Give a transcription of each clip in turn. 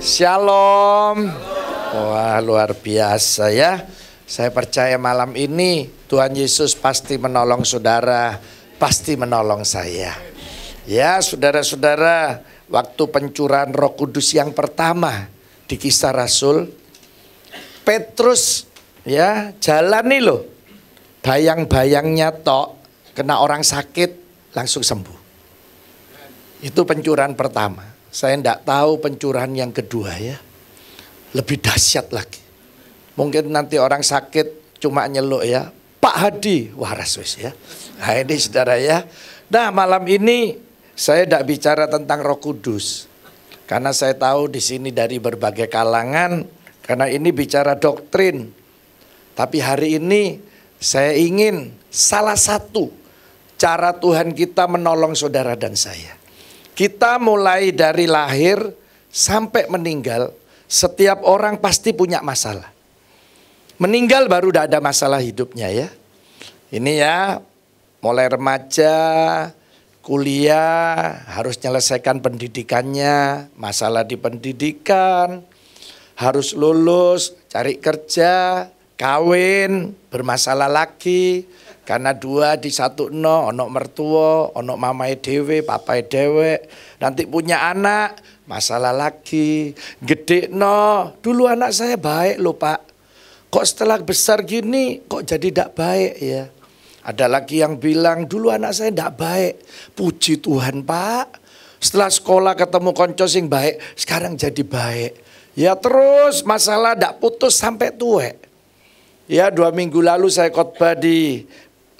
Shalom. Wah, luar biasa ya. Saya percaya malam ini Tuhan Yesus pasti menolong saudara, pasti menolong saya. Ya, saudara-saudara, waktu pencurahan Roh Kudus yang pertama di kisah Rasul, Petrus ya jalan nih loh, bayang-bayangnya tok kena orang sakit langsung sembuh. Itu pencurahan pertama. Saya tidak tahu pencurahan yang kedua ya. Lebih dahsyat lagi. Mungkin nanti orang sakit cuma nyeluk ya. Pak Hadi, waras wis ya. Nah ini saudara ya. Nah malam ini saya tidak bicara tentang roh kudus. Karena saya tahu di sini dari berbagai kalangan. Karena ini bicara doktrin. Tapi hari ini saya ingin salah satu cara Tuhan kita menolong saudara dan saya. Kita mulai dari lahir sampai meninggal, setiap orang pasti punya masalah. Meninggal baru tidak ada masalah hidupnya ya. Ini ya, mulai remaja, kuliah, harus menyelesaikan pendidikannya, masalah di pendidikan, harus lulus, cari kerja, kawin, bermasalah lagi, karena dua di satu no, onok mertua, onok mamai dewe, papai dewe. Nanti punya anak, masalah lagi. Gede no, dulu anak saya baik loh pak. Kok setelah besar gini, kok jadi tidak baik ya. Ada lagi yang bilang, dulu anak saya tidak baik. Puji Tuhan pak. Setelah sekolah ketemu konco sing baik, sekarang jadi baik. Ya terus masalah tidak putus sampai tua. Ya dua minggu lalu saya khotbah di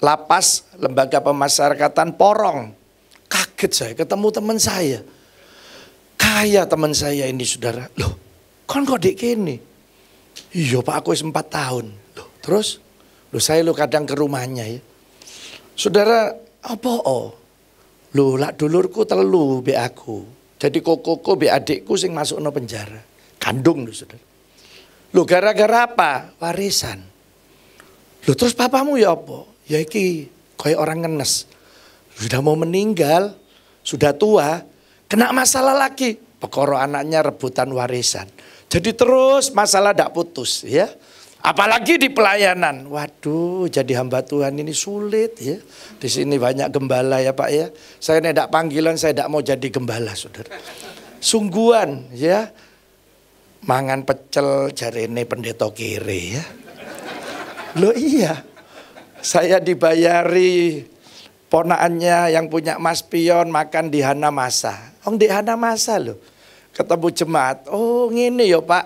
lapas lembaga pemasyarakatan Porong. Kaget saya ketemu teman saya. Kaya teman saya ini saudara. Loh kan kok dek ini Iya pak aku sempat tahun. Loh, terus? Loh saya lo kadang ke rumahnya ya. Saudara apa oh? lo lak dulurku telu be aku. Jadi koko-koko be adikku sing masuk no penjara. Kandung lo saudara. Loh gara-gara apa? Warisan. Loh terus papamu ya apa? ya iki kayak orang ngenes. Sudah mau meninggal, sudah tua, kena masalah lagi. Pekoro anaknya rebutan warisan. Jadi terus masalah tidak putus ya. Apalagi di pelayanan. Waduh, jadi hamba Tuhan ini sulit ya. Di sini banyak gembala ya Pak ya. Saya tidak panggilan, saya tidak mau jadi gembala saudara. Sungguhan ya. Mangan pecel jarene pendeta kiri ya. lo iya, saya dibayari ponaannya yang punya Mas Pion makan di Hana Masa. Ong di Hana Masa loh. Ketemu jemaat. Oh ngini yo ya, Pak.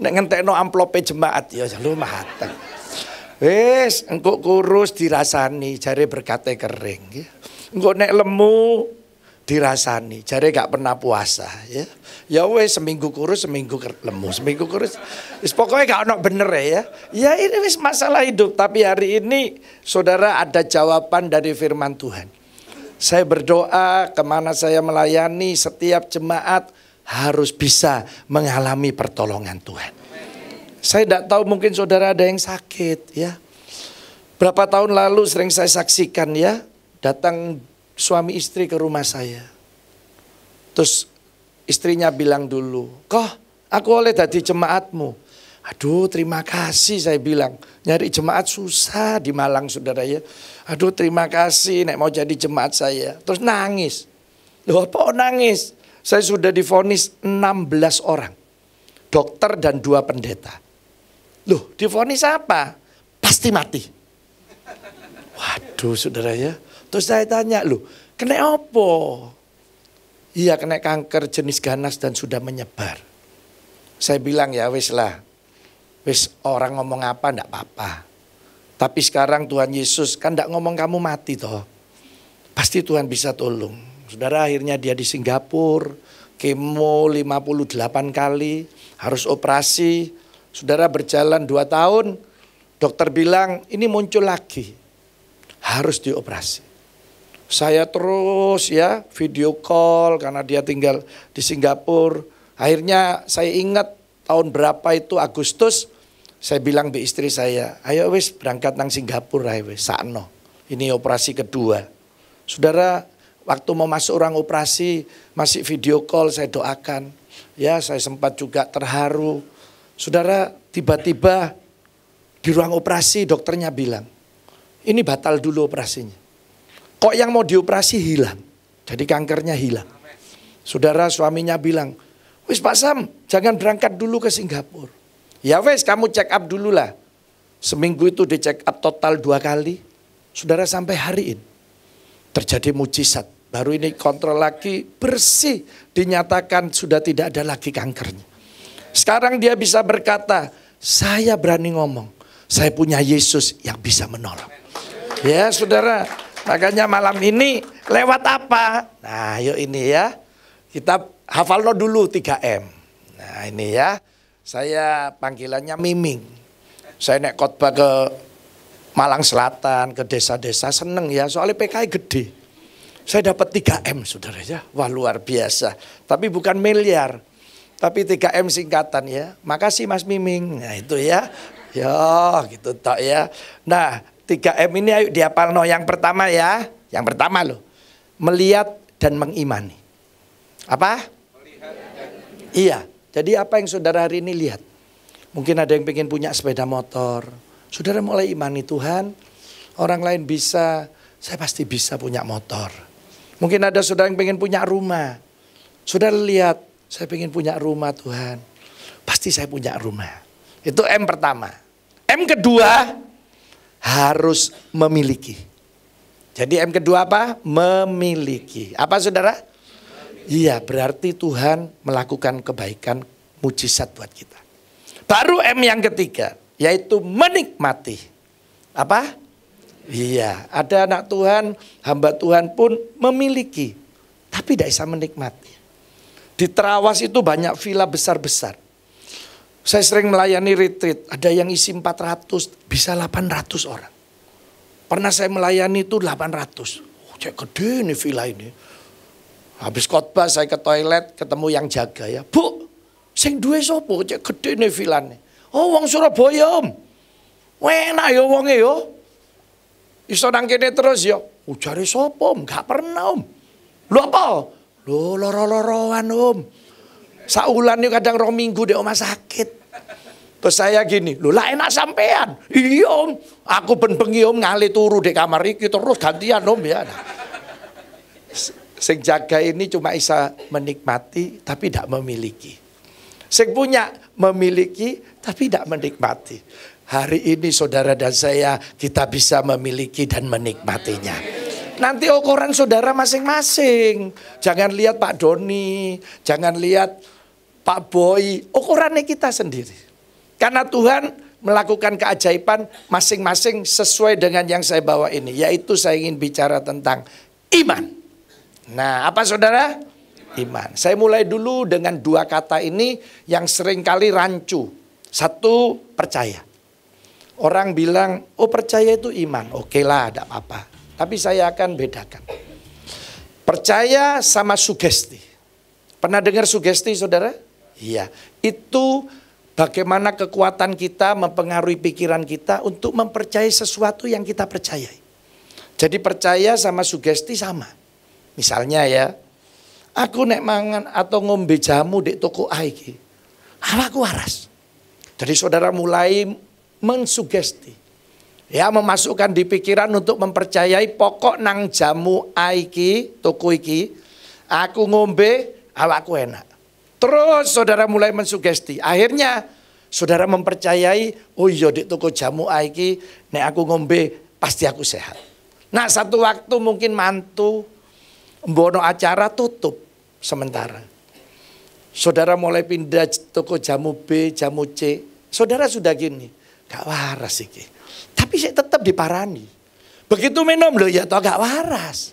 Nek ngentekno amplope jemaat ya, ya lu mateng. Wis engkau kurus dirasani jare berkate kering. Ya. Engkau nek lemu dirasani. jadi gak pernah puasa ya. Ya wes seminggu kurus, seminggu lemu, seminggu kurus. is pokoknya gak enak bener ya. Ya ini wis masalah hidup, tapi hari ini saudara ada jawaban dari firman Tuhan. Saya berdoa kemana saya melayani setiap jemaat harus bisa mengalami pertolongan Tuhan. Saya tidak tahu mungkin saudara ada yang sakit ya. Berapa tahun lalu sering saya saksikan ya, datang suami istri ke rumah saya. Terus istrinya bilang dulu, kok aku oleh tadi jemaatmu. Aduh terima kasih saya bilang. Nyari jemaat susah di Malang saudara ya. Aduh terima kasih nek mau jadi jemaat saya. Terus nangis. Loh apa nangis? Saya sudah difonis 16 orang. Dokter dan dua pendeta. Loh difonis apa? Pasti mati. Waduh saudara ya. Terus saya tanya, loh kena apa? Iya kena kanker jenis ganas dan sudah menyebar. Saya bilang ya wis lah, wis orang ngomong apa ndak apa-apa. Tapi sekarang Tuhan Yesus kan ndak ngomong kamu mati toh. Pasti Tuhan bisa tolong. Saudara akhirnya dia di Singapura, kemo 58 kali, harus operasi. Saudara berjalan 2 tahun, dokter bilang ini muncul lagi. Harus dioperasi saya terus ya video call karena dia tinggal di Singapura. Akhirnya saya ingat tahun berapa itu Agustus saya bilang ke istri saya, ayo wis berangkat nang Singapura ayo wis sakno. Ini operasi kedua. Saudara, waktu mau masuk orang operasi masih video call saya doakan. Ya, saya sempat juga terharu. Saudara, tiba-tiba di ruang operasi dokternya bilang, ini batal dulu operasinya. Kok yang mau dioperasi hilang. Jadi kankernya hilang. Saudara suaminya bilang, wis Pak Sam jangan berangkat dulu ke Singapura. Ya wes kamu check up dulu lah. Seminggu itu di check up total dua kali. Saudara sampai hari ini terjadi mujizat. Baru ini kontrol lagi bersih dinyatakan sudah tidak ada lagi kankernya. Sekarang dia bisa berkata, saya berani ngomong. Saya punya Yesus yang bisa menolong. Ya saudara, Makanya malam ini lewat apa? Nah, yuk ini ya. Kita hafalno dulu 3M. Nah, ini ya. Saya panggilannya Miming. Saya naik khotbah ke Malang Selatan, ke desa-desa seneng ya. Soalnya PKI gede. Saya dapat 3M, saudara ya. Wah, luar biasa. Tapi bukan miliar. Tapi 3M singkatan ya. Makasih Mas Miming. Nah, itu ya. Ya, gitu tak ya. Nah, 3M ini ayo diapalno Yang pertama ya, yang pertama loh. Melihat dan mengimani. Apa? Melihat iya. Jadi apa yang saudara hari ini lihat? Mungkin ada yang ingin punya sepeda motor. Saudara mulai imani Tuhan. Orang lain bisa, saya pasti bisa punya motor. Mungkin ada saudara yang ingin punya rumah. Saudara lihat, saya ingin punya rumah Tuhan. Pasti saya punya rumah. Itu M pertama. M kedua, harus memiliki. Jadi M kedua apa? Memiliki. Apa saudara? Iya berarti Tuhan melakukan kebaikan mujizat buat kita. Baru M yang ketiga yaitu menikmati. Apa? Iya, ada anak Tuhan, hamba Tuhan pun memiliki, tapi tidak bisa menikmati. Di Terawas itu banyak villa besar-besar. Saya sering melayani retreat, ada yang isi 400, bisa 800 orang. Pernah saya melayani itu 800. Oh, cek gede ini villa ini. Habis khotbah saya ke toilet ketemu yang jaga ya. Bu, sing duwe sopo cek gede ini villa nih. Oh wong Surabaya om. Wena ya wonge yo. Ya. Iso nang kene terus yo. Ya. Ujari sopo om? Gak pernah om. Lu apa? Lu loro-loroan om. Saulan itu kadang roh minggu di rumah sakit. Terus saya gini, lu lah enak sampean. Iya om, aku ben bengi om ngali turu di kamar iki terus gantian om ya. Nah. Sing jaga ini cuma bisa menikmati tapi tidak memiliki. Sing punya memiliki tapi tidak menikmati. Hari ini saudara dan saya kita bisa memiliki dan menikmatinya nanti ukuran saudara masing-masing. Jangan lihat Pak Doni, jangan lihat Pak Boy, ukurannya kita sendiri. Karena Tuhan melakukan keajaiban masing-masing sesuai dengan yang saya bawa ini. Yaitu saya ingin bicara tentang iman. Nah apa saudara? Iman. Saya mulai dulu dengan dua kata ini yang seringkali rancu. Satu, percaya. Orang bilang, oh percaya itu iman. Oke lah, tidak apa-apa. Tapi saya akan bedakan. Percaya sama sugesti. Pernah dengar sugesti saudara? Iya, itu bagaimana kekuatan kita mempengaruhi pikiran kita untuk mempercayai sesuatu yang kita percayai. Jadi percaya sama sugesti sama. Misalnya ya, aku nek mangan atau ngombe jamu di toko Aiki, halaku Aku waras. Jadi saudara mulai mensugesti. Ya memasukkan di pikiran untuk mempercayai pokok nang jamu Aiki toko iki. Aku ngombe, awakku enak. Terus saudara mulai mensugesti. Akhirnya saudara mempercayai, oh iya di toko jamu aiki, nek aku ngombe pasti aku sehat. Nah satu waktu mungkin mantu, mbono acara tutup sementara. Saudara mulai pindah toko jamu B, jamu C. Saudara sudah gini, gak waras iki. Tapi saya tetap diparani. Begitu minum loh ya toh gak waras.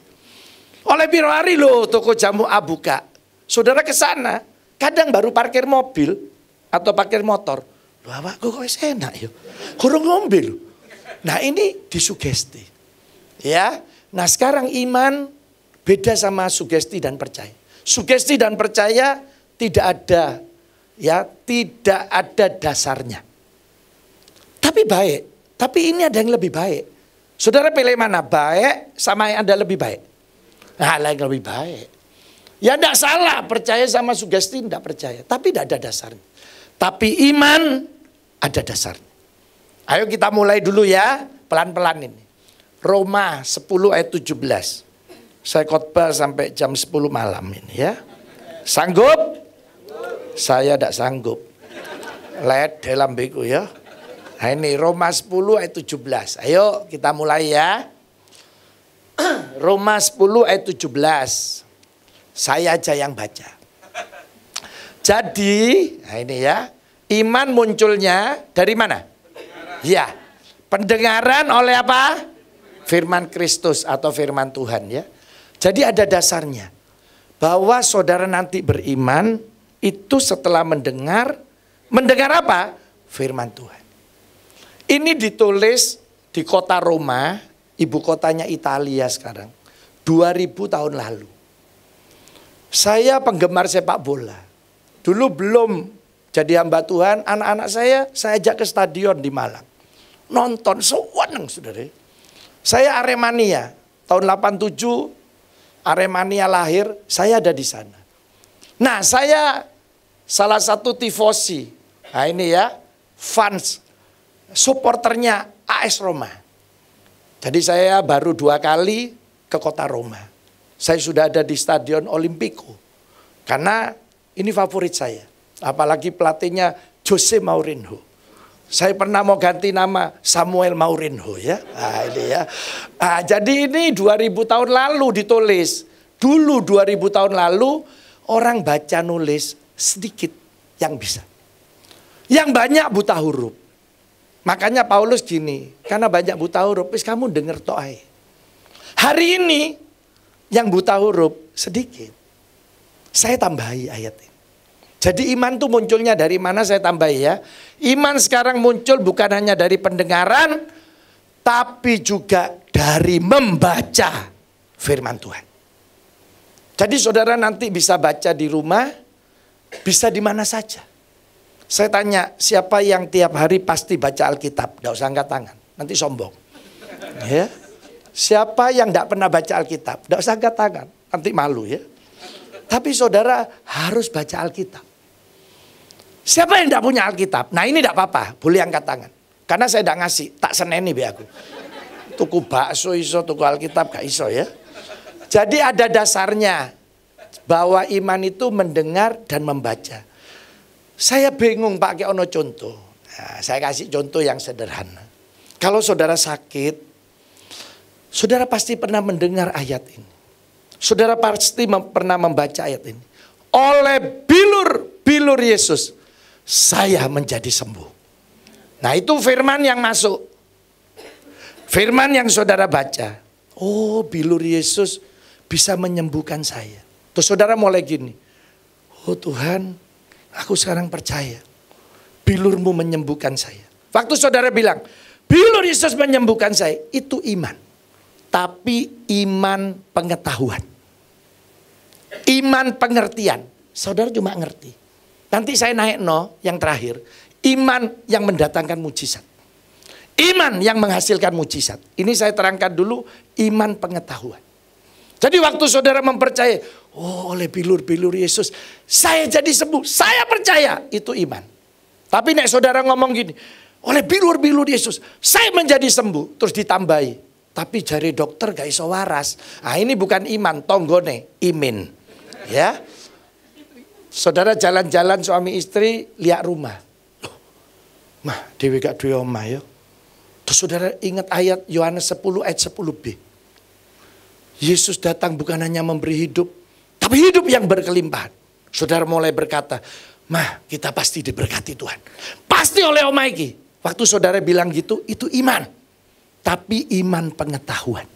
Oleh piro loh toko jamu A buka. Saudara ke sana, Kadang baru parkir mobil atau parkir motor, lu awak kok wis enak ya. kurung ngombe lu Nah, ini disugesti. Ya. Nah, sekarang iman beda sama sugesti dan percaya. Sugesti dan percaya tidak ada ya, tidak ada dasarnya. Tapi baik, tapi ini ada yang lebih baik. Saudara pilih mana baik sama yang ada lebih baik? Nah, yang lebih baik. Ya tidak salah percaya sama sugesti tidak percaya. Tapi tidak ada dasarnya. Tapi iman ada dasarnya. Ayo kita mulai dulu ya pelan-pelan ini. Roma 10 ayat 17. Saya khotbah sampai jam 10 malam ini ya. Sanggup? Saya tidak sanggup. Lihat dalam beku ya. Nah ini Roma 10 ayat 17. Ayo kita mulai ya. Roma 10 ayat 17. Saya aja yang baca. Jadi, nah ini ya, iman munculnya dari mana? Ya, pendengaran oleh apa? Firman Kristus atau firman Tuhan ya. Jadi ada dasarnya. Bahwa saudara nanti beriman itu setelah mendengar, mendengar apa? Firman Tuhan. Ini ditulis di kota Roma, ibu kotanya Italia sekarang. 2000 tahun lalu. Saya penggemar sepak bola. Dulu belum jadi hamba Tuhan, anak-anak saya saya ajak ke stadion di Malang. Nonton seweneng saudara. Saya Aremania, tahun 87 Aremania lahir, saya ada di sana. Nah saya salah satu tifosi, nah ini ya, fans, supporternya AS Roma. Jadi saya baru dua kali ke kota Roma. Saya sudah ada di Stadion Olimpico. Karena ini favorit saya. Apalagi pelatihnya Jose Mourinho. Saya pernah mau ganti nama Samuel Mourinho ya. Nah, ini ya. Nah, jadi ini 2000 tahun lalu ditulis. Dulu 2000 tahun lalu orang baca nulis sedikit yang bisa. Yang banyak buta huruf. Makanya Paulus gini, karena banyak buta huruf, kamu dengar toai. Hari ini yang buta huruf sedikit. Saya tambahi ayat ini. Jadi iman itu munculnya dari mana saya tambahi ya. Iman sekarang muncul bukan hanya dari pendengaran, tapi juga dari membaca firman Tuhan. Jadi saudara nanti bisa baca di rumah, bisa di mana saja. Saya tanya, siapa yang tiap hari pasti baca Alkitab? Tidak usah angkat tangan, nanti sombong. Ya. Yeah. Siapa yang tidak pernah baca Alkitab, tidak usah angkat tangan, nanti malu ya. Tapi saudara harus baca Alkitab. Siapa yang tidak punya Alkitab? Nah ini tidak apa-apa, boleh angkat tangan. Karena saya tidak ngasih, tak seneni be aku. Tuku bakso iso, tuku Alkitab gak iso ya. Jadi ada dasarnya bahwa iman itu mendengar dan membaca. Saya bingung pakai ono contoh. Nah, saya kasih contoh yang sederhana. Kalau saudara sakit, Saudara pasti pernah mendengar ayat ini. Saudara pasti mem pernah membaca ayat ini. Oleh bilur-bilur Yesus, saya menjadi sembuh. Nah itu firman yang masuk. Firman yang saudara baca. Oh bilur Yesus bisa menyembuhkan saya. Terus saudara mulai gini. Oh Tuhan, aku sekarang percaya. Bilurmu menyembuhkan saya. Waktu saudara bilang, bilur Yesus menyembuhkan saya. Itu iman tapi iman pengetahuan. Iman pengertian. Saudara cuma ngerti. Nanti saya naik no yang terakhir. Iman yang mendatangkan mujizat. Iman yang menghasilkan mujizat. Ini saya terangkan dulu iman pengetahuan. Jadi waktu saudara mempercayai, oh oleh bilur-bilur Yesus, saya jadi sembuh, saya percaya, itu iman. Tapi nek saudara ngomong gini, oleh bilur-bilur Yesus, saya menjadi sembuh, terus ditambahi, tapi jari dokter gak iso waras. Ah ini bukan iman, tonggone, imin. Ya. Saudara jalan-jalan suami istri lihat rumah. mah dewi gak duwe omah ya. Terus saudara ingat ayat Yohanes 10 ayat 10b. Yesus datang bukan hanya memberi hidup, tapi hidup yang berkelimpahan. Saudara mulai berkata, Mah, kita pasti diberkati Tuhan. Pasti oleh Om Maiki. Waktu saudara bilang gitu, itu iman tapi iman pengetahuan.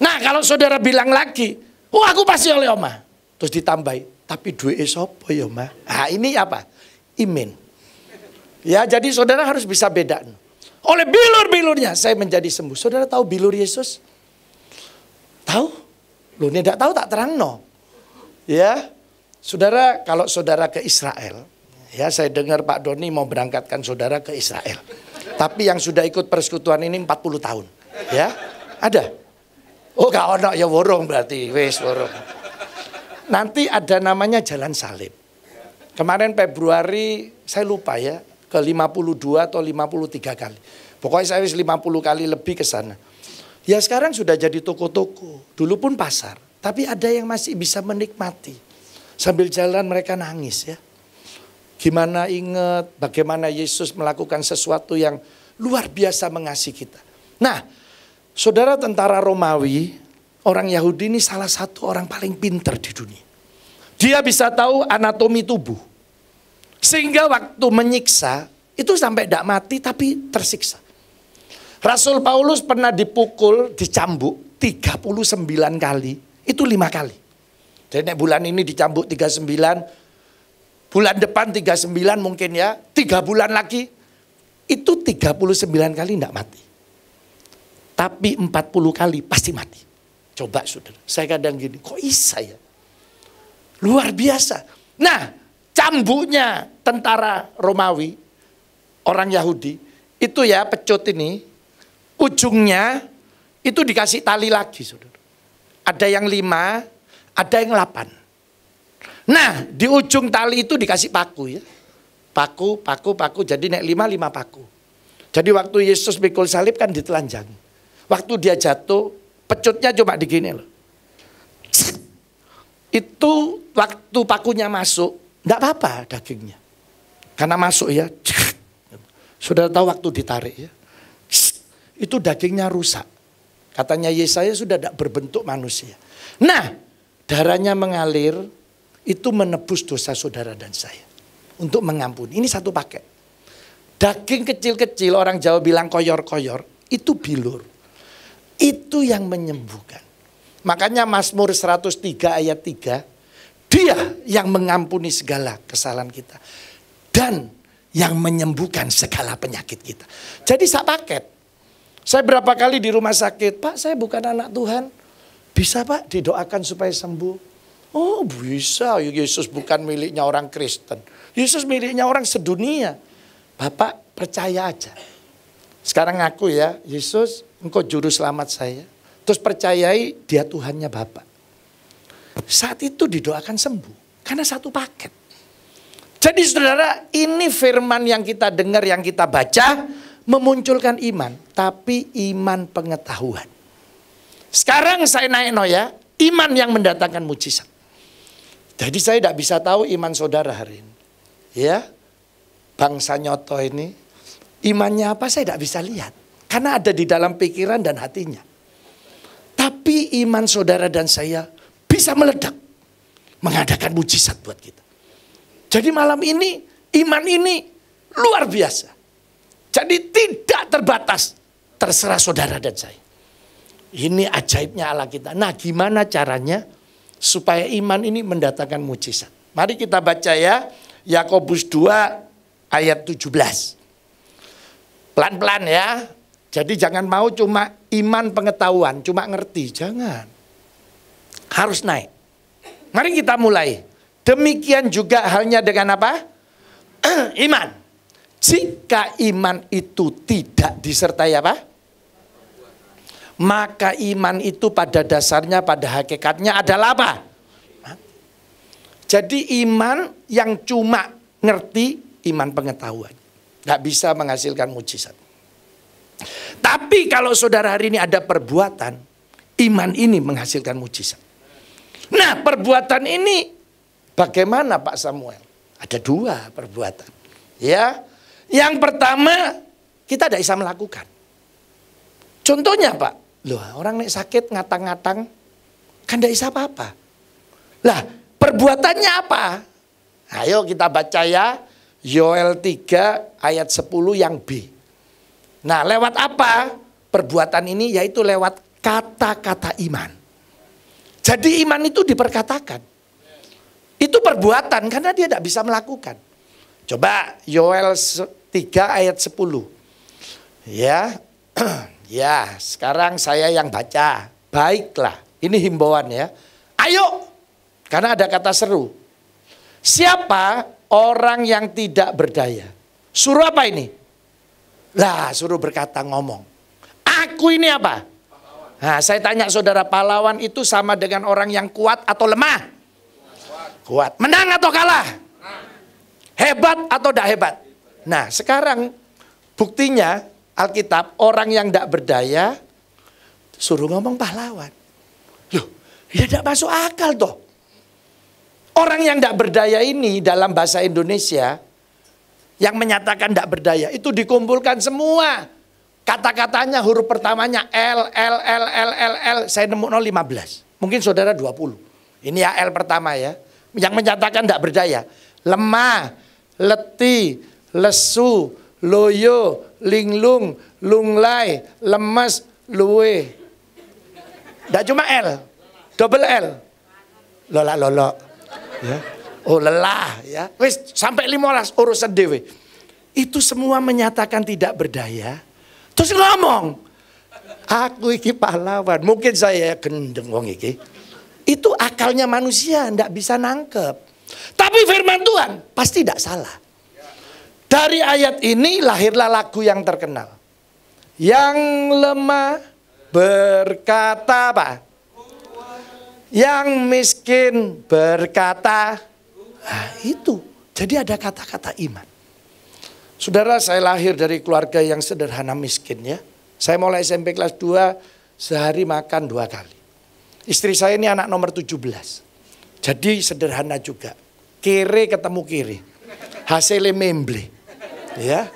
Nah kalau saudara bilang lagi, oh aku pasti oleh oma. Terus ditambahi, tapi duit esopo ya oma. Nah ini apa? Imin. Ya jadi saudara harus bisa beda. Oleh bilur-bilurnya saya menjadi sembuh. Saudara tahu bilur Yesus? Tahu? Lu ini tidak tahu tak terang no. Ya. Saudara kalau saudara ke Israel. Ya saya dengar Pak Doni mau berangkatkan saudara ke Israel. Tapi yang sudah ikut persekutuan ini 40 tahun. Ya, ada. Oh gak ada, ya worong berarti, wis worong. Nanti ada namanya Jalan Salib. Kemarin Februari saya lupa ya, ke 52 atau 53 kali. Pokoknya saya lima 50 kali lebih ke sana. Ya sekarang sudah jadi toko-toko, dulu pun pasar. Tapi ada yang masih bisa menikmati. Sambil jalan mereka nangis ya. Gimana ingat bagaimana Yesus melakukan sesuatu yang luar biasa mengasihi kita. Nah, saudara tentara Romawi, orang Yahudi ini salah satu orang paling pinter di dunia. Dia bisa tahu anatomi tubuh. Sehingga waktu menyiksa, itu sampai tidak mati tapi tersiksa. Rasul Paulus pernah dipukul, dicambuk 39 kali. Itu lima kali. Jadi bulan ini dicambuk 39, bulan depan 39 mungkin ya, tiga bulan lagi, itu 39 kali tidak mati. Tapi 40 kali pasti mati. Coba saudara, saya kadang gini, kok bisa ya? Luar biasa. Nah, cambuknya tentara Romawi, orang Yahudi, itu ya pecut ini, ujungnya itu dikasih tali lagi saudara. Ada yang lima, ada yang delapan. Nah, di ujung tali itu dikasih paku ya. Paku, paku, paku. Jadi naik lima, lima paku. Jadi waktu Yesus mikul salib kan ditelanjang. Waktu dia jatuh, pecutnya coba digini loh. Itu waktu pakunya masuk, enggak apa-apa dagingnya. Karena masuk ya. Sudah tahu waktu ditarik ya. Itu dagingnya rusak. Katanya Yesaya sudah tidak berbentuk manusia. Nah, darahnya mengalir, itu menebus dosa saudara dan saya. Untuk mengampuni. Ini satu paket. Daging kecil-kecil orang Jawa bilang koyor-koyor. Itu bilur. Itu yang menyembuhkan. Makanya Mazmur 103 ayat 3. Dia yang mengampuni segala kesalahan kita. Dan yang menyembuhkan segala penyakit kita. Jadi saya paket. Saya berapa kali di rumah sakit, Pak saya bukan anak Tuhan. Bisa Pak didoakan supaya sembuh. Oh bisa, Yesus bukan miliknya orang Kristen. Yesus miliknya orang sedunia. Bapak percaya aja. Sekarang aku ya, Yesus engkau juru selamat saya. Terus percayai dia Tuhannya Bapak. Saat itu didoakan sembuh. Karena satu paket. Jadi saudara ini firman yang kita dengar, yang kita baca. Memunculkan iman. Tapi iman pengetahuan. Sekarang saya naik no ya. Iman yang mendatangkan mujizat. Jadi saya tidak bisa tahu iman saudara hari ini. Ya, bangsa nyoto ini imannya apa saya tidak bisa lihat. Karena ada di dalam pikiran dan hatinya. Tapi iman saudara dan saya bisa meledak. Mengadakan mujizat buat kita. Jadi malam ini iman ini luar biasa. Jadi tidak terbatas. Terserah saudara dan saya. Ini ajaibnya Allah kita. Nah gimana caranya? supaya iman ini mendatangkan mujizat. Mari kita baca ya Yakobus 2 ayat 17. Pelan-pelan ya. Jadi jangan mau cuma iman pengetahuan, cuma ngerti, jangan. Harus naik. Mari kita mulai. Demikian juga halnya dengan apa? iman. Jika iman itu tidak disertai apa? maka iman itu pada dasarnya, pada hakikatnya adalah apa? Jadi iman yang cuma ngerti iman pengetahuan. Tidak bisa menghasilkan mujizat. Tapi kalau saudara hari ini ada perbuatan, iman ini menghasilkan mujizat. Nah perbuatan ini bagaimana Pak Samuel? Ada dua perbuatan. Ya, Yang pertama kita tidak bisa melakukan. Contohnya Pak, Loh, orang nek sakit ngatang-ngatang kan ndak bisa apa-apa. Lah, perbuatannya apa? Ayo kita baca ya Yoel 3 ayat 10 yang B. Nah, lewat apa perbuatan ini yaitu lewat kata-kata iman. Jadi iman itu diperkatakan. Itu perbuatan karena dia tidak bisa melakukan. Coba Yoel 3 ayat 10. Ya. Ya, sekarang saya yang baca. Baiklah, ini himbauan ya. Ayo, karena ada kata seru. Siapa orang yang tidak berdaya? Suruh apa ini? Lah, suruh berkata ngomong. Aku ini apa? Nah, saya tanya saudara pahlawan itu sama dengan orang yang kuat atau lemah? Kuat. Menang atau kalah? Hebat atau tidak hebat? Nah, sekarang buktinya Alkitab, orang yang tidak berdaya suruh ngomong pahlawan. Loh, ya tidak masuk akal toh. Orang yang tidak berdaya ini dalam bahasa Indonesia yang menyatakan tidak berdaya itu dikumpulkan semua. Kata-katanya huruf pertamanya L, L, L, L, L, L. Saya nemu 15. Mungkin saudara 20. Ini ya L pertama ya. Yang menyatakan tidak berdaya. Lemah, letih, lesu, loyo, linglung, lunglai, lemas, luwe. Tidak cuma L, double L. Lola lolo. Ya. Oh lelah ya. Wis sampai limolas urusan dewe. Itu semua menyatakan tidak berdaya. Terus ngomong. Aku iki pahlawan. Mungkin saya gendeng wong iki. Itu akalnya manusia tidak bisa nangkep. Tapi firman Tuhan pasti tidak salah. Dari ayat ini lahirlah lagu yang terkenal. Yang lemah berkata apa? Yang miskin berkata nah, itu. Jadi ada kata-kata iman. Saudara saya lahir dari keluarga yang sederhana miskin ya. Saya mulai SMP kelas 2 sehari makan dua kali. Istri saya ini anak nomor 17. Jadi sederhana juga. Kiri ketemu kiri. Hasilnya memble. Ya.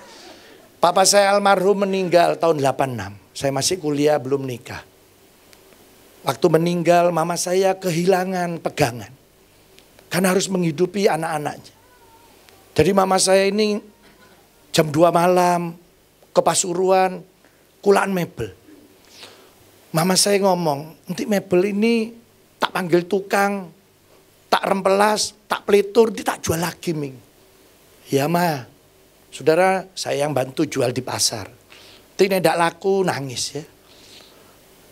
Papa saya almarhum meninggal tahun 86. Saya masih kuliah belum nikah. Waktu meninggal mama saya kehilangan pegangan. Karena harus menghidupi anak-anaknya. Jadi mama saya ini jam 2 malam ke Pasuruan kulaan mebel. Mama saya ngomong, nanti mebel ini tak panggil tukang, tak rempelas, tak pelitur, dia tak jual lagi, Ming. Ya, Ma. Saudara, saya yang bantu jual di pasar. Ini tidak laku, nangis ya.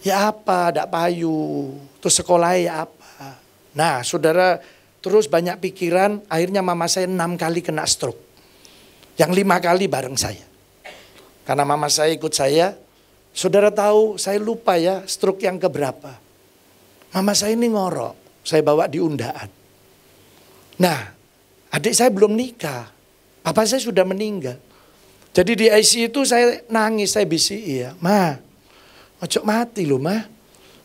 Ya apa, tidak payu. Terus sekolah ya apa. Nah, saudara terus banyak pikiran, akhirnya mama saya enam kali kena stroke. Yang lima kali bareng saya. Karena mama saya ikut saya, saudara tahu saya lupa ya stroke yang keberapa. Mama saya ini ngorok, saya bawa di undaan. Nah, adik saya belum nikah apa saya sudah meninggal. Jadi di IC itu saya nangis, saya bisi ya. Ma, ojok mati loh ma.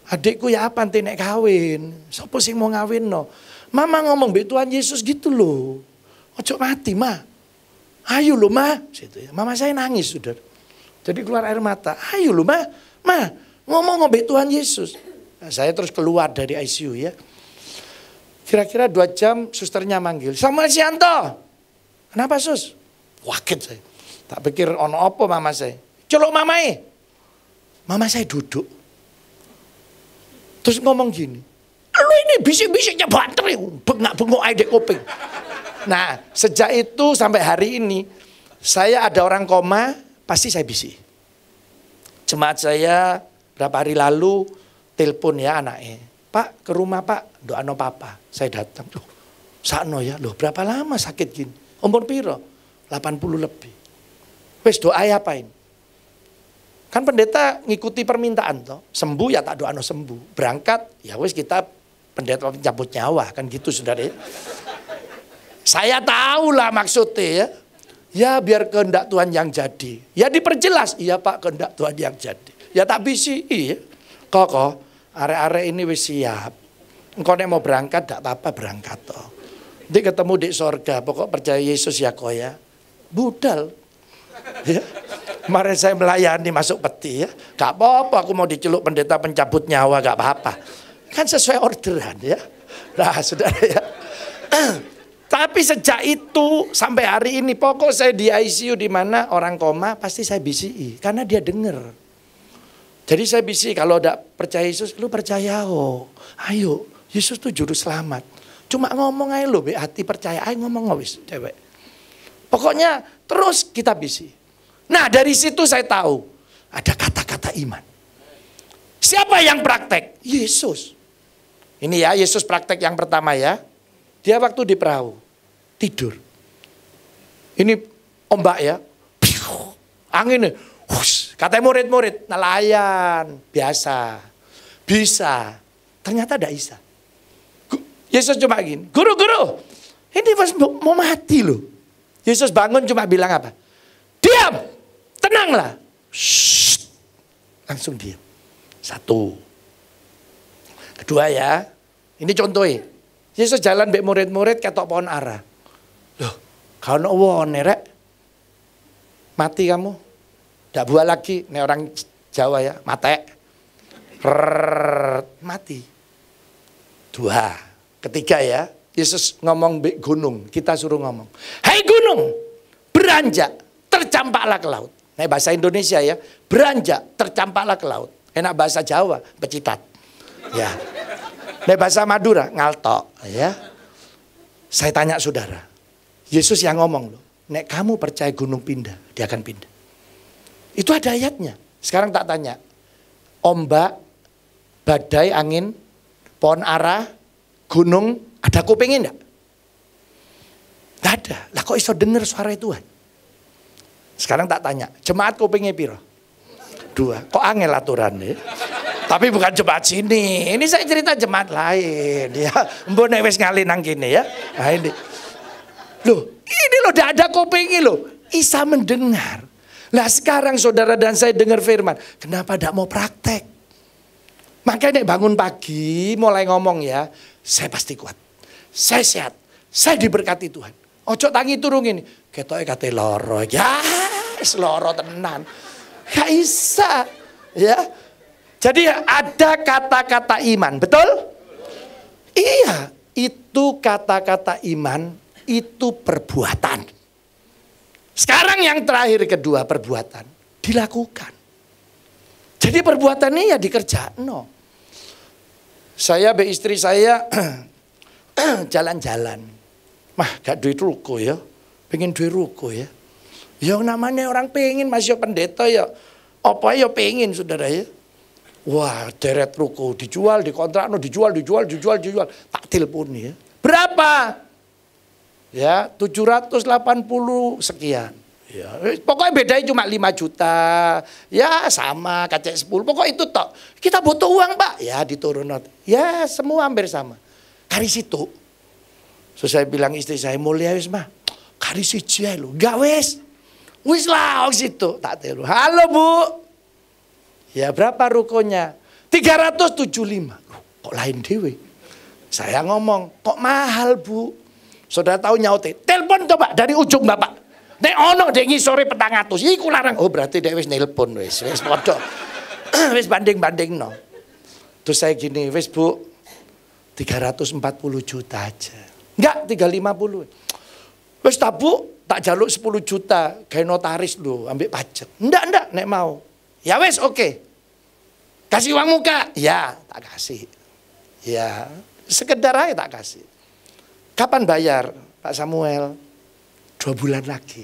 Adikku ya apa nanti nek kawin. Sopo sih mau ngawin no. Mama ngomong be Tuhan Yesus gitu loh. Ojok mati ma. Ayo loh ma. Situ ya. Mama saya nangis sudah. Jadi keluar air mata. Ayo loh ma. Ma ngomong ngombe Tuhan Yesus. Nah, saya terus keluar dari ICU ya. Kira-kira dua jam susternya manggil. Samuel Sianto. Kenapa sus? Waket saya. Tak pikir ono apa mama saya. Celuk mamai. E. Mama saya duduk. Terus ngomong gini. Lu ini bisik-bisiknya banter ya, Bengak-bengok aja kuping. Nah sejak itu sampai hari ini. Saya ada orang koma pasti saya bisik. Jemaat saya berapa hari lalu telepon ya anaknya. Pak ke rumah pak doa no papa. Saya datang. sakno ya. Loh berapa lama sakit gini. Umur piro? 80 lebih. Wes doa apain? Kan pendeta ngikuti permintaan toh. Sembuh ya tak doa no sembuh. Berangkat ya wes kita pendeta mencabut nyawa kan gitu saudara. Saya tahu lah maksudnya ya. Ya biar kehendak Tuhan yang jadi. Ya diperjelas. Iya pak kehendak Tuhan yang jadi. Ya tak bisi. Iya. Kok kok. Are-are ini wis siap. Engkau mau berangkat, tidak apa-apa berangkat toh. Nanti ketemu di sorga, pokok percaya Yesus ya kok ya. Budal. Ya. Kemarin saya melayani masuk peti ya. Gak apa-apa aku mau diceluk pendeta pencabut nyawa gak apa-apa. Kan sesuai orderan ya. Nah sudah ya. Tapi sejak itu sampai hari ini pokok saya di ICU di mana orang koma pasti saya bisi karena dia dengar. Jadi saya bisi kalau tidak percaya Yesus, lu percaya oh. Ayo, Yesus tuh juru selamat. Cuma ngomong aja lo be hati percaya aja ngomong ngawis cewek. Pokoknya terus kita bisi. Nah dari situ saya tahu ada kata-kata iman. Siapa yang praktek? Yesus. Ini ya Yesus praktek yang pertama ya. Dia waktu di perahu tidur. Ini ombak ya. angin anginnya. Hush, kata murid-murid nelayan biasa. Bisa. Ternyata ada Isa. Yesus cuma gini, guru, guru, ini pas mau mati loh. Yesus bangun cuma bilang apa? Diam, tenanglah. Shhh. Langsung diam. Satu. Kedua ya, ini contohnya. Yesus jalan bek murid-murid ketok pohon ara. Loh, kau no nerek. Mati kamu. Tidak buah lagi, ini orang Jawa ya, mate. Rrrr, mati. Dua. Ketiga ya, Yesus ngomong gunung, kita suruh ngomong. Hai gunung, beranjak, tercampaklah ke laut. Nah bahasa Indonesia ya, beranjak, tercampaklah ke laut. Enak bahasa Jawa, pecitat. Ya. Nah bahasa Madura, ngalto, Ya. Saya tanya saudara, Yesus yang ngomong loh, nek kamu percaya gunung pindah, dia akan pindah. Itu ada ayatnya. Sekarang tak tanya, ombak, badai, angin, pohon arah, gunung ada kupingnya enggak? Enggak ada. Lah kok iso dengar suara Tuhan? Sekarang tak tanya, jemaat kupingnya piro? Dua. Kok angel aturan deh? Tapi bukan jemaat sini. Ini saya cerita jemaat lain. Ya, mbok nek wis ngali nang kene ya. Nah ini. Loh, ini loh tidak ada kupingnya loh. Isa mendengar. Lah sekarang saudara dan saya dengar firman. Kenapa tidak mau praktek? Makanya bangun pagi mulai ngomong ya saya pasti kuat. Saya sehat. Saya diberkati Tuhan. Ojo tangi turung ini. e kate loro. Ya, yes, loro tenan. Gak ya bisa. Ya. Jadi ada kata-kata iman, betul? Iya, itu kata-kata iman, itu perbuatan. Sekarang yang terakhir kedua perbuatan, dilakukan. Jadi perbuatan ini ya dikerjakan. No. Saya be istri saya jalan-jalan. Mah gak duit ruko ya. Pengen duit ruko ya. Ya namanya orang pengen masih ya pendeta ya. Apa ya pengen saudara ya. Wah deret ruko dijual, dikontrak, no, dijual, dijual, dijual, dijual. Tak telepon ya. Berapa? Ya 780 sekian. Ya, eh, pokoknya bedanya cuma 5 juta. Ya sama kaca 10. pokok itu toh Kita butuh uang, Pak. Ya diturun. Ya semua hampir sama. Kari situ. So saya bilang istri saya mulia wis mah. Kari siji lho. Enggak wis. Wis lah situ. Tak telu. Halo, Bu. Ya berapa rukonya? 375. Loh, kok lain dewe? Saya ngomong, kok mahal, Bu? Saudara tahu nyautin. Telepon coba dari ujung Bapak. Nek ono dek sore petang atus, iku larang. Oh berarti dek wis nelpon wis, wis podo. wis banding-banding no. Terus saya gini, wis bu, 340 juta aja. Enggak, 350. Wis tabu, tak jaluk 10 juta, kayak notaris lu, ambil pajak. Enggak, enggak, nek mau. Ya wis, oke. Okay. Kasih uang muka. Ya, tak kasih. Ya, sekedar aja tak kasih. Kapan bayar, Pak Samuel? Dua bulan lagi.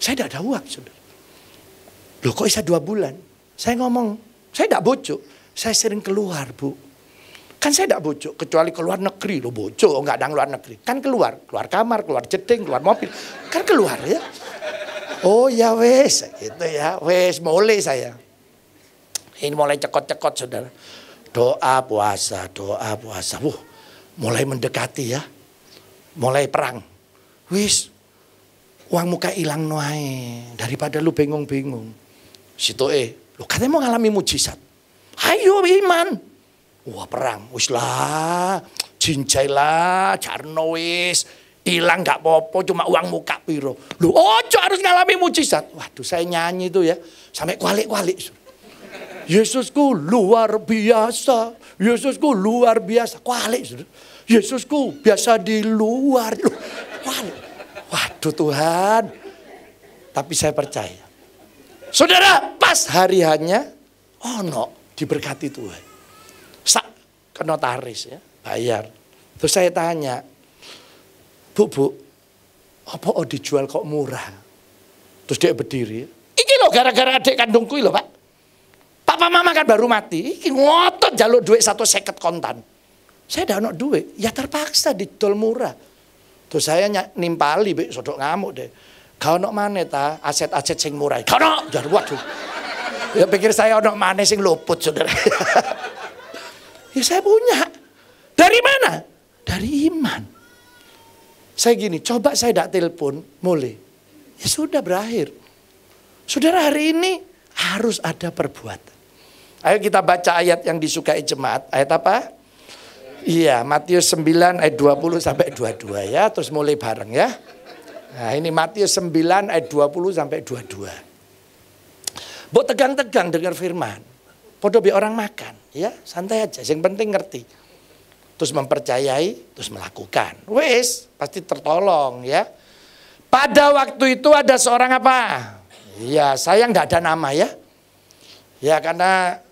Saya tidak ada uang, saudara. Loh kok bisa dua bulan? Saya ngomong, saya tidak bocok. Saya sering keluar, Bu. Kan saya tidak bocok, kecuali keluar negeri. Loh bocok, nggak ada keluar negeri. Kan keluar, keluar kamar, keluar jeding, keluar mobil. Kan keluar ya. Oh ya wes, gitu ya. Wes, mulai saya. Ini mulai cekot-cekot, saudara. Doa puasa, doa puasa. Wuh, mulai mendekati ya. Mulai perang. Wis, Uang muka hilang noai daripada lu bingung-bingung. bingung Situ eh, lu katanya mau ngalami mujizat. Ayo iman. Wah perang, uslah, lah, carnois, hilang gak popo cuma uang muka piro. Lu ojo harus ngalami mujizat. Waduh saya nyanyi tuh ya, sampai kualik-kualik. Yesusku luar biasa, Yesusku luar biasa, kualik. Yesusku biasa di luar, kualik. Waduh Tuhan. Tapi saya percaya. Saudara, pas hari hanya oh diberkati Tuhan. Sak ke notaris ya, bayar. Terus saya tanya, "Bu, Bu, apa oh dijual kok murah?" Terus dia berdiri. Iki loh gara-gara adik kandungku loh pak. Papa mama kan baru mati. Iki ngotot jalur duit satu seket kontan. Saya dah duit. Ya terpaksa di tol murah. Terus saya nimpali bik sodok ngamuk deh. Kau nak mana ta aset-aset sing murai Kau nak? Jadi waduh. Ya pikir saya ono mana sing luput saudara. ya saya punya. Dari mana? Dari iman. Saya gini, coba saya tidak telepon, mulai. Ya sudah berakhir. Saudara hari ini harus ada perbuatan. Ayo kita baca ayat yang disukai jemaat. Ayat apa? Iya, Matius 9 ayat 20 sampai 22 ya, terus mulai bareng ya. Nah, ini Matius 9 ayat 20 sampai 22. Bu tegang-tegang dengar firman. Podo bi orang makan, ya, santai aja, yang penting ngerti. Terus mempercayai, terus melakukan. Wes, pasti tertolong ya. Pada waktu itu ada seorang apa? Iya, saya nggak ada nama ya. Ya karena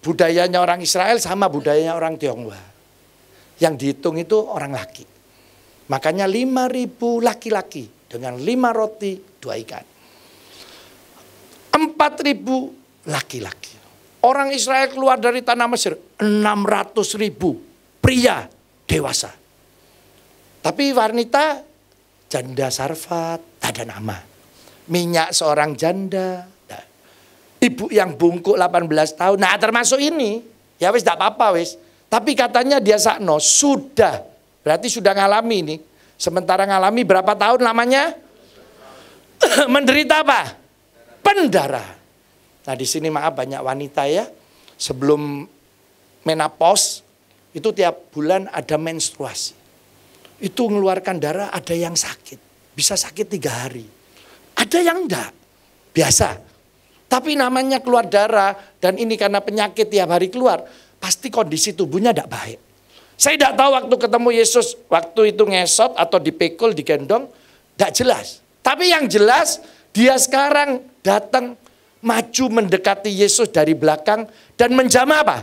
budayanya orang Israel sama budayanya orang Tionghoa. Yang dihitung itu orang laki. Makanya lima ribu laki-laki dengan lima roti, dua ikan. Empat ribu laki-laki. Orang Israel keluar dari tanah Mesir Enam ratus ribu pria dewasa. Tapi wanita janda sarfat, tak ada nama. Minyak seorang janda, ibu yang bungkuk 18 tahun. Nah termasuk ini, ya wis tidak apa-apa wis. Tapi katanya dia sakno, sudah. Berarti sudah ngalami ini. Sementara ngalami berapa tahun lamanya? Menderita apa? pendarah. Nah di sini maaf banyak wanita ya. Sebelum menopause itu tiap bulan ada menstruasi. Itu mengeluarkan darah ada yang sakit. Bisa sakit tiga hari. Ada yang enggak. Biasa. Tapi namanya keluar darah dan ini karena penyakit tiap hari keluar pasti kondisi tubuhnya tidak baik. Saya tidak tahu waktu ketemu Yesus, waktu itu ngesot atau dipikul, digendong, tidak jelas. Tapi yang jelas, dia sekarang datang maju mendekati Yesus dari belakang dan menjamah apa?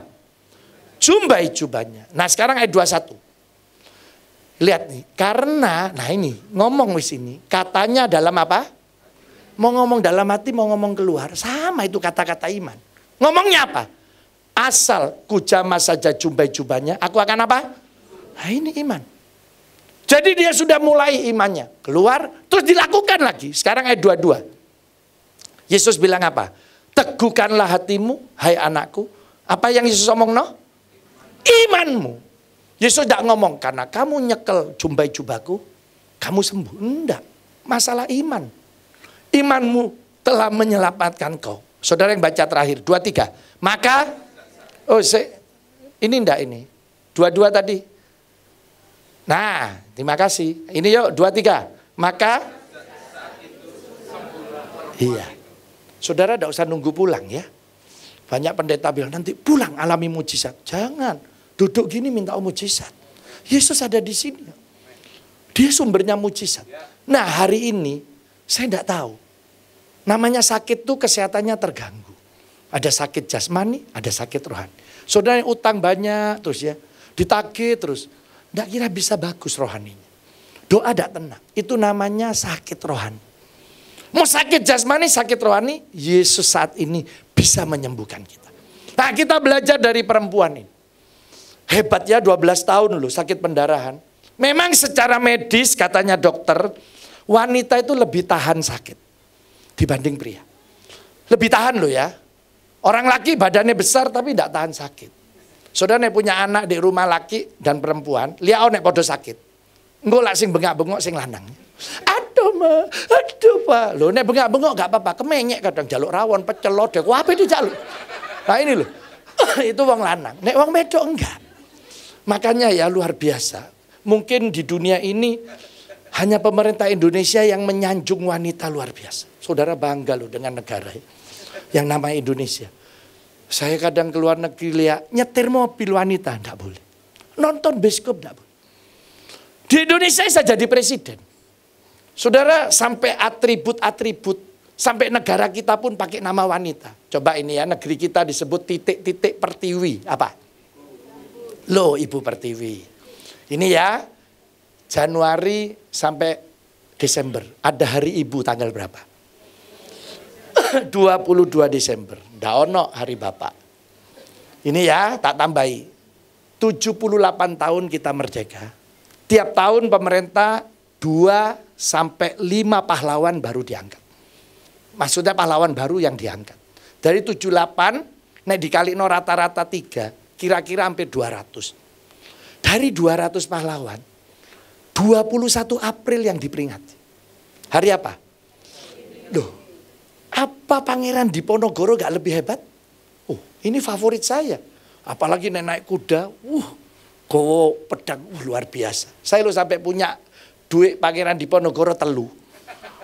Jumbai jubahnya. Nah sekarang ayat 21. Lihat nih, karena, nah ini, ngomong di sini katanya dalam apa? Mau ngomong dalam hati, mau ngomong keluar, sama itu kata-kata iman. Ngomongnya apa? Asal kujama saja jumbai-jumbanya, aku akan apa? Nah, ini iman. Jadi dia sudah mulai imannya. Keluar, terus dilakukan lagi. Sekarang ayat 22. Yesus bilang apa? Teguhkanlah hatimu, hai anakku. Apa yang Yesus omong no? Imanmu. Yesus tidak ngomong, karena kamu nyekel jumbai jubahku, kamu sembuh. Enggak, masalah iman. Imanmu telah menyelamatkan kau. Saudara yang baca terakhir, 23. Maka Oh, se, ini ndak ini? Dua-dua tadi. Nah, terima kasih. Ini yuk, dua tiga. Maka, iya. Saudara tidak usah nunggu pulang ya. Banyak pendeta bilang, nanti pulang alami mujizat. Jangan, duduk gini minta mujizat. Yesus ada di sini. Dia sumbernya mujizat. Nah hari ini, saya tidak tahu. Namanya sakit tuh kesehatannya terganggu. Ada sakit jasmani, ada sakit rohani. Saudara yang utang banyak terus ya, ditagih terus. Tidak kira bisa bagus rohaninya. Doa tidak tenang. Itu namanya sakit rohani. Mau sakit jasmani, sakit rohani, Yesus saat ini bisa menyembuhkan kita. Nah kita belajar dari perempuan ini. Hebat ya 12 tahun loh sakit pendarahan. Memang secara medis katanya dokter, wanita itu lebih tahan sakit dibanding pria. Lebih tahan loh ya. Orang laki badannya besar tapi tidak tahan sakit. Saudara nih punya anak di rumah laki dan perempuan, lihat nih podo sakit. enggak lah sing bengak-bengok sing lanang. Aduh ma, aduh pa, Lo nek bengak-bengok gak apa-apa, kemenyek kadang jaluk rawon pecel lodeh, apa itu jaluk. Nah ini loh, itu wong lanang. Nek wong medok enggak. Makanya ya luar biasa. Mungkin di dunia ini hanya pemerintah Indonesia yang menyanjung wanita luar biasa. Saudara bangga loh dengan negara ini yang namanya Indonesia. Saya kadang keluar negeri lihat nyetir mobil wanita tidak boleh. Nonton biskop tidak boleh. Di Indonesia saya jadi presiden. Saudara sampai atribut-atribut sampai negara kita pun pakai nama wanita. Coba ini ya negeri kita disebut titik-titik pertiwi apa? Lo Ibu Pertiwi. Ini ya Januari sampai Desember. Ada hari Ibu tanggal berapa? 22 Desember. Daono hari Bapak. Ini ya tak tambahi. 78 tahun kita merdeka. Tiap tahun pemerintah 2 sampai 5 pahlawan baru diangkat. Maksudnya pahlawan baru yang diangkat. Dari 78, naik dikali no rata-rata 3, kira-kira hampir 200. Dari 200 pahlawan, 21 April yang diperingati. Hari apa? Loh, apa pangeran Diponegoro gak lebih hebat? Oh, ini favorit saya. Apalagi naik, naik kuda, uh, gowo pedang, uh, luar biasa. Saya lo sampai punya duit pangeran Diponegoro telu.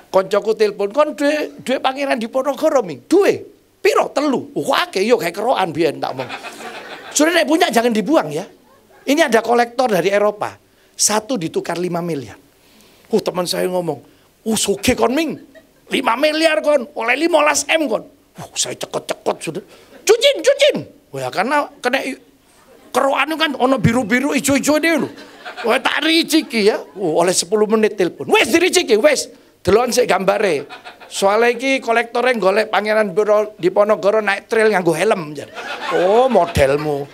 Koncoku telepon, kon duit, duit pangeran Diponegoro ming, duit, piro telu. uh kayak yuk kayak keroan biar tak mau. Sudah naik punya jangan dibuang ya. Ini ada kolektor dari Eropa, satu ditukar lima miliar. Uh, teman saya ngomong, uh, suki kon ming, 5 miliar kon, oleh 15 M kon. Uh, saya cekot-cekot sudah. Cucin, cucin. Wah, oh, ya, karena kena keruan kan ono biru-biru ijo-ijo dia lho. Wah, oh, tak riciki ya. Uh, oleh 10 menit telepon. Wes diriciki, wes. Delon sik gambare. Soale iki kolektore golek Pangeran di Ponogoro naik trail nganggo helm. Ya. Oh, modelmu.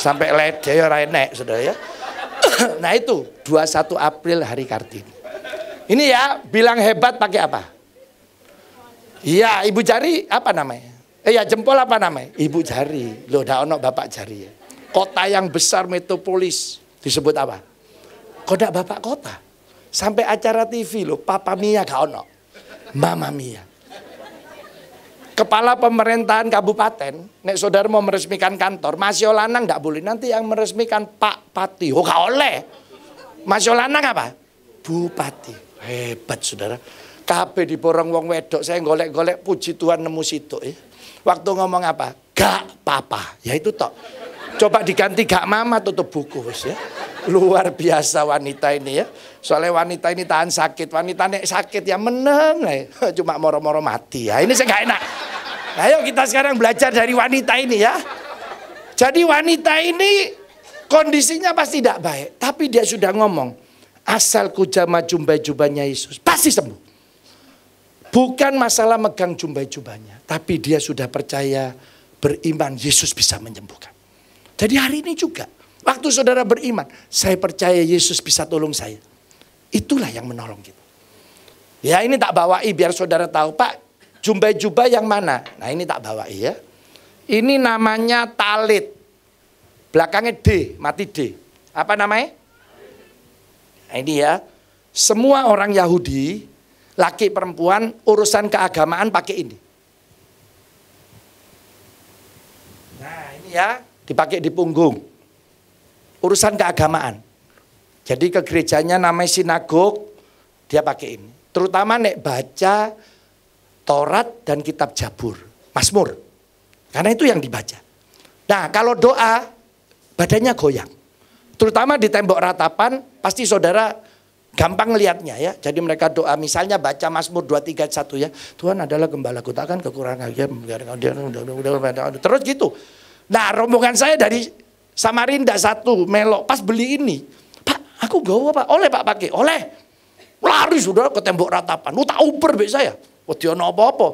Sampai lede ya ora enek, Saudara ya. nah itu 21 April hari Kartini. Ini ya bilang hebat pakai apa? Iya, ibu jari apa namanya? Eh jempol apa namanya? Ibu jari. Lo dah ono bapak jari ya. Kota yang besar metropolis disebut apa? Kodak bapak kota. Sampai acara TV lo, Papa Mia gak ono. Mama Mia. Kepala pemerintahan kabupaten, nek saudara mau meresmikan kantor, Mas Yolana gak boleh. Nanti yang meresmikan Pak Pati. Oh gak oleh. Mas Yolanang apa? Bupati. Hebat saudara. Kabeh diborong wong wedok, saya golek-golek puji Tuhan nemu situ. Ya. Waktu ngomong apa? Gak papa, ya itu tok. Coba diganti gak mama tutup buku wis ya. Luar biasa wanita ini ya. Soalnya wanita ini tahan sakit, wanita nek sakit ya meneng. Ya. Cuma moro-moro mati ya. Ini saya gak enak. Nah, ayo kita sekarang belajar dari wanita ini ya. Jadi wanita ini kondisinya pasti tidak baik, tapi dia sudah ngomong, asal ku jama jumbai jubahnya Yesus, pasti sembuh. Bukan masalah megang jumbai jubahnya Tapi dia sudah percaya beriman Yesus bisa menyembuhkan. Jadi hari ini juga. Waktu saudara beriman. Saya percaya Yesus bisa tolong saya. Itulah yang menolong kita. Ya ini tak bawai biar saudara tahu. Pak jumbai jubah yang mana? Nah ini tak bawai ya. Ini namanya talit. Belakangnya D, mati D. Apa namanya? Nah, ini ya. Semua orang Yahudi laki perempuan urusan keagamaan pakai ini. Nah ini ya dipakai di punggung. Urusan keagamaan. Jadi ke gerejanya namanya sinagog dia pakai ini. Terutama nek baca Torat dan kitab Jabur, masmur Karena itu yang dibaca. Nah, kalau doa badannya goyang. Terutama di tembok ratapan pasti saudara Gampang ngeliatnya ya. Jadi mereka doa misalnya baca Mazmur 231 ya. Tuhan adalah gembala tak akan kekurangan terus gitu. Nah, rombongan saya dari Samarinda satu melok pas beli ini. Pak, aku gawa Pak. Oleh Pak pakai. Oleh. Lari sudah ke tembok ratapan. Lu uber be saya. Wah, oh, dia apa-apa.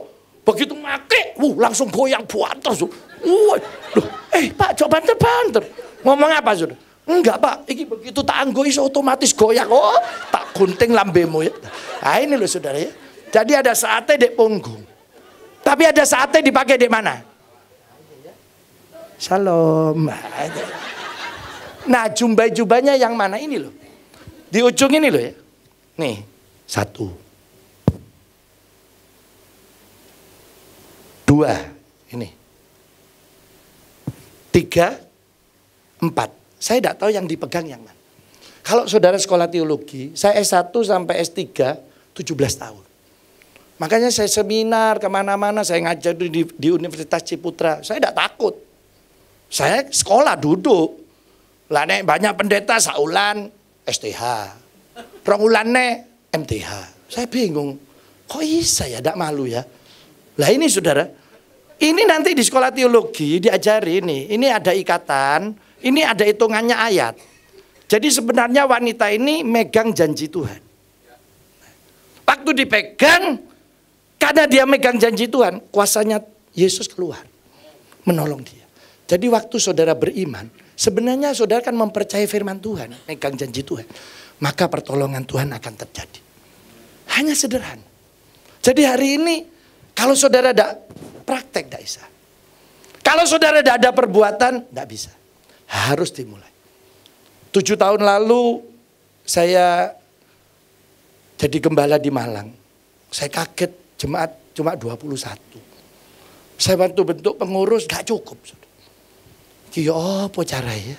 Begitu make, uh langsung goyang buat terus. uh eh Pak, coba banter-banter. Ngomong apa sudah? Enggak pak, ini begitu anggo iso otomatis goyang. Oh, tak gunting lambemu ya. Nah ini loh saudara ya. Jadi ada saatnya di punggung. Tapi ada saatnya dipakai di mana? Salam. Nah jumbai jubahnya yang mana ini loh. Di ujung ini loh ya. Nih, satu. Dua, ini. Tiga, empat saya tidak tahu yang dipegang yang mana. Kalau saudara sekolah teologi, saya S1 sampai S3 17 tahun. Makanya saya seminar kemana-mana, saya ngajar di, di Universitas Ciputra. Saya tidak takut. Saya sekolah duduk. Lah banyak pendeta saulan STH. Rongulan MTH. Saya bingung. Kok bisa ya, tidak malu ya. Lah ini saudara, ini nanti di sekolah teologi diajari ini, Ini ada ikatan ini ada hitungannya ayat. Jadi sebenarnya wanita ini megang janji Tuhan. Waktu dipegang, karena dia megang janji Tuhan, kuasanya Yesus keluar. Menolong dia. Jadi waktu saudara beriman, sebenarnya saudara kan mempercayai firman Tuhan, megang janji Tuhan. Maka pertolongan Tuhan akan terjadi. Hanya sederhana. Jadi hari ini, kalau saudara tidak praktek, tidak bisa. Kalau saudara tidak ada perbuatan, tidak bisa harus dimulai. Tujuh tahun lalu saya jadi gembala di Malang. Saya kaget jemaat cuma 21. Saya bantu bentuk pengurus gak cukup. Ki ya apa cara ya?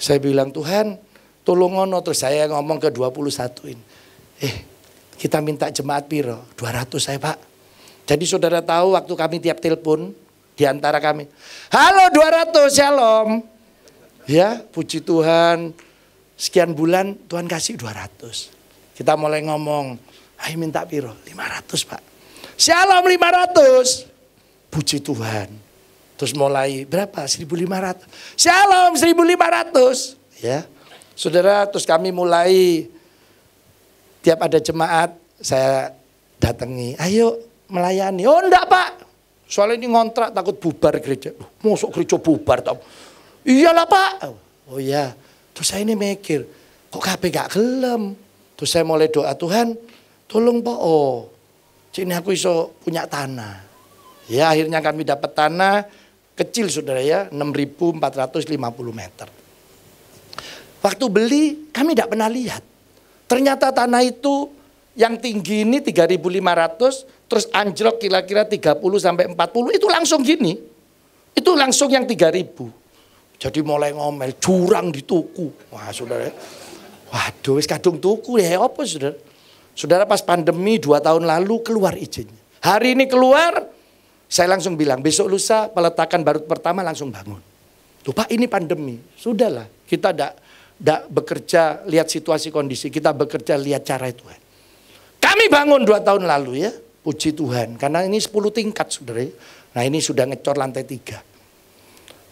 Saya bilang Tuhan tolong ngono terus saya ngomong ke 21 ini. Eh kita minta jemaat piro? 200 saya pak. Jadi saudara tahu waktu kami tiap telepon di antara kami. Halo 200 shalom. Ya, puji Tuhan. Sekian bulan Tuhan kasih 200. Kita mulai ngomong, ayo minta piro, 500 Pak. Shalom 500. Puji Tuhan. Terus mulai berapa? 1500. Shalom 1500. Ya. Saudara, terus kami mulai tiap ada jemaat saya datangi, ayo melayani. Oh enggak Pak, soalnya ini ngontrak takut bubar gereja. Masuk gereja bubar. Tau. Iyalah Pak. Oh, oh iya. Terus saya ini mikir, kok HP gak gelem. Terus saya mulai doa Tuhan, tolong Pak. oh, sini aku iso punya tanah. Ya akhirnya kami dapat tanah kecil saudara ya, 6.450 meter. Waktu beli kami tidak pernah lihat. Ternyata tanah itu yang tinggi ini 3.500, terus anjlok kira-kira 30 sampai 40 itu langsung gini. Itu langsung yang 3000. Jadi mulai ngomel, curang di tuku. Wah saudara, waduh wis kadung tuku ya apa saudara? Saudara pas pandemi dua tahun lalu keluar izinnya. Hari ini keluar, saya langsung bilang besok lusa peletakan barut pertama langsung bangun. Tuh Pak ini pandemi, sudahlah kita tidak tidak bekerja lihat situasi kondisi, kita bekerja lihat cara itu. Kami bangun dua tahun lalu ya, puji Tuhan. Karena ini sepuluh tingkat saudara. Nah ini sudah ngecor lantai tiga.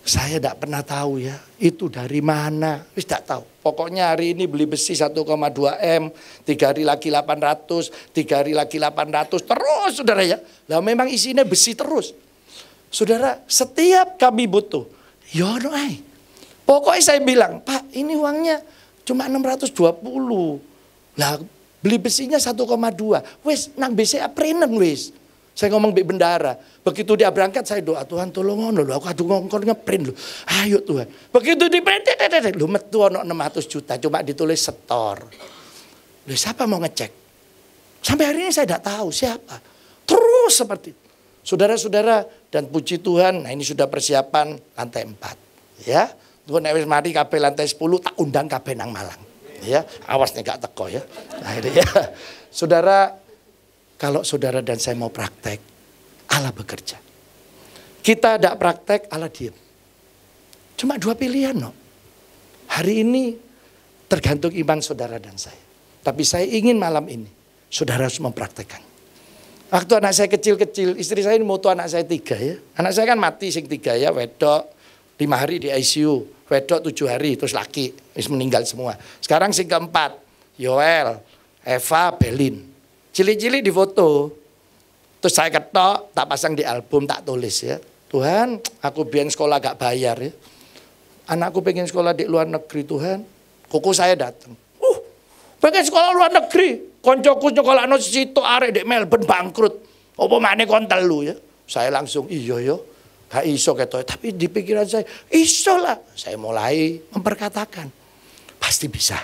Saya tidak pernah tahu ya, itu dari mana, wis tidak tahu. Pokoknya hari ini beli besi 1,2 M, tiga hari lagi 800, tiga hari lagi 800, terus saudara ya. Lah memang isinya besi terus. Saudara, setiap kami butuh, ya no ai. Pokoknya saya bilang, Pak ini uangnya cuma 620. Lah beli besinya 1,2. Wis nang apa prenen wis. Saya ngomong di bendara. Begitu dia berangkat saya doa, Tuhan tolong ono lho, aku adu ngongkon ngeprint lho. Ayo Tuhan. Begitu di print, lho metu ono 600 juta, cuma ditulis setor. Lho siapa mau ngecek? Sampai hari ini saya tidak tahu siapa. Terus seperti itu. Saudara-saudara dan puji Tuhan, nah ini sudah persiapan lantai 4. Ya. Tuhan Ewes Mari KB lantai 10 tak undang KB Nang Malang. Ya, awas nih gak teko ya. Nah, ini, ya. Saudara kalau saudara dan saya mau praktek, Allah bekerja. Kita tidak praktek, Allah diam. Cuma dua pilihan, no. Hari ini tergantung iman saudara dan saya. Tapi saya ingin malam ini, saudara harus mempraktekkan. Waktu anak saya kecil-kecil, istri saya ini mutu anak saya tiga ya. Anak saya kan mati sing tiga ya, wedok lima hari di ICU, wedok tujuh hari, terus laki, terus meninggal semua. Sekarang sing keempat, Yoel, Eva, Belin. Cili-cili di foto. Terus saya ketok, tak pasang di album, tak tulis ya. Tuhan, aku biar sekolah gak bayar ya. Anakku pengen sekolah di luar negeri Tuhan. kuku saya datang. Uh, pengen sekolah luar negeri. Koncoku sekolah no situ arek di Melbourne bangkrut. Apa mana kontel lu ya. Saya langsung, iya yo. Ya. Gak iso ketok. Tapi di pikiran saya, iso lah. Saya mulai memperkatakan. Pasti bisa.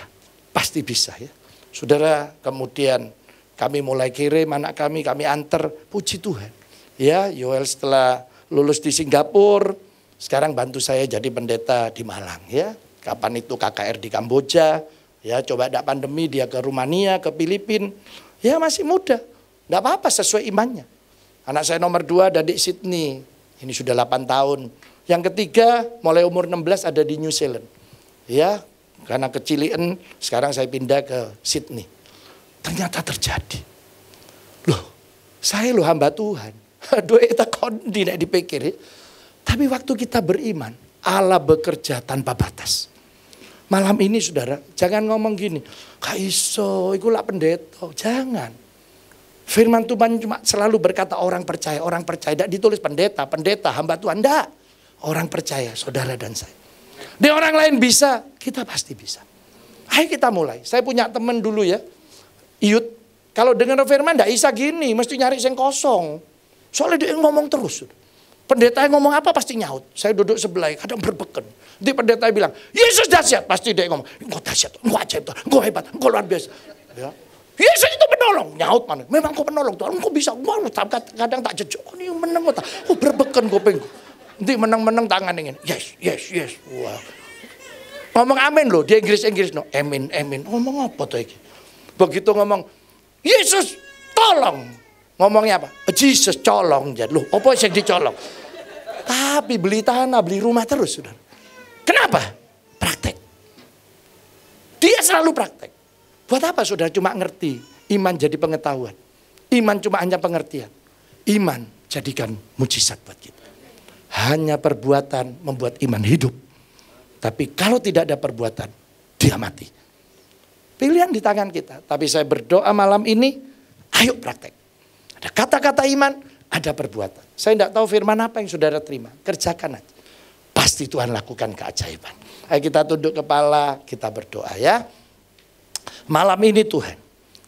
Pasti bisa ya. Saudara kemudian kami mulai kirim anak kami, kami antar. puji Tuhan. Ya, Yoel setelah lulus di Singapura, sekarang bantu saya jadi pendeta di Malang ya. Kapan itu KKR di Kamboja, ya coba ada pandemi dia ke Rumania, ke Filipina. Ya masih muda, tidak apa-apa sesuai imannya. Anak saya nomor dua ada di Sydney, ini sudah 8 tahun. Yang ketiga mulai umur 16 ada di New Zealand. Ya, karena kecilian sekarang saya pindah ke Sydney ternyata terjadi. Loh, saya loh hamba Tuhan. Aduh, kita kondi nak dipikir. Tapi waktu kita beriman, Allah bekerja tanpa batas. Malam ini saudara, jangan ngomong gini, Kak Iso, ikulah pendeta. Jangan. Firman Tuhan cuma selalu berkata orang percaya, orang percaya. Tidak ditulis pendeta, pendeta, hamba Tuhan. Tidak. Orang percaya, saudara dan saya. di orang lain bisa, kita pasti bisa. Ayo kita mulai. Saya punya teman dulu ya. Iyut Kalau dengan firman ndak bisa gini, mesti nyari yang kosong. Soalnya dia ngomong terus. Pendeta yang ngomong apa pasti nyaut. Saya duduk sebelah, kadang berbeken. Nanti pendeta bilang, Yesus dahsyat. Pasti dia ngomong, engkau dahsyat, engkau ajaib, engkau hebat, engkau luar biasa. Ya. Yesus itu penolong. Nyaut mana? Memang kau penolong Tuhan. Kau bisa. Gua kadang tak jujur. Kau ini menang. Kau tak. Oh, berbeken Nanti menang-menang tangan ingin. Yes, yes, yes. Wah. Ngomong amin loh. Dia Inggris-Inggris. No. Amin, amin. Ngomong apa tuh ini? Begitu ngomong, Yesus tolong. Ngomongnya apa? Yesus colong. Lu, apa yang dicolong? Tapi beli tanah, beli rumah terus. Saudara. Kenapa? Praktek. Dia selalu praktek. Buat apa saudara cuma ngerti? Iman jadi pengetahuan. Iman cuma hanya pengertian. Iman jadikan mujizat buat kita. Hanya perbuatan membuat iman hidup. Tapi kalau tidak ada perbuatan, dia mati. Pilihan di tangan kita. Tapi saya berdoa malam ini, ayo praktek. Ada kata-kata iman, ada perbuatan. Saya tidak tahu firman apa yang saudara terima. Kerjakan aja. Pasti Tuhan lakukan keajaiban. Ayo kita tunduk kepala, kita berdoa ya. Malam ini Tuhan,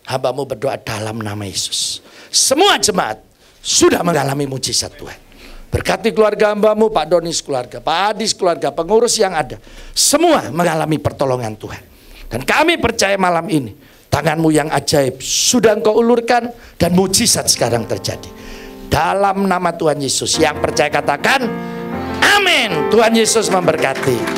hambamu berdoa dalam nama Yesus. Semua jemaat sudah mengalami mujizat Tuhan. Berkati keluarga hambamu, Pak Donis keluarga, Pak Adis keluarga, pengurus yang ada. Semua mengalami pertolongan Tuhan. Dan kami percaya malam ini, tanganmu yang ajaib sudah engkau ulurkan dan mujizat sekarang terjadi. Dalam nama Tuhan Yesus yang percaya katakan, amin. Tuhan Yesus memberkati.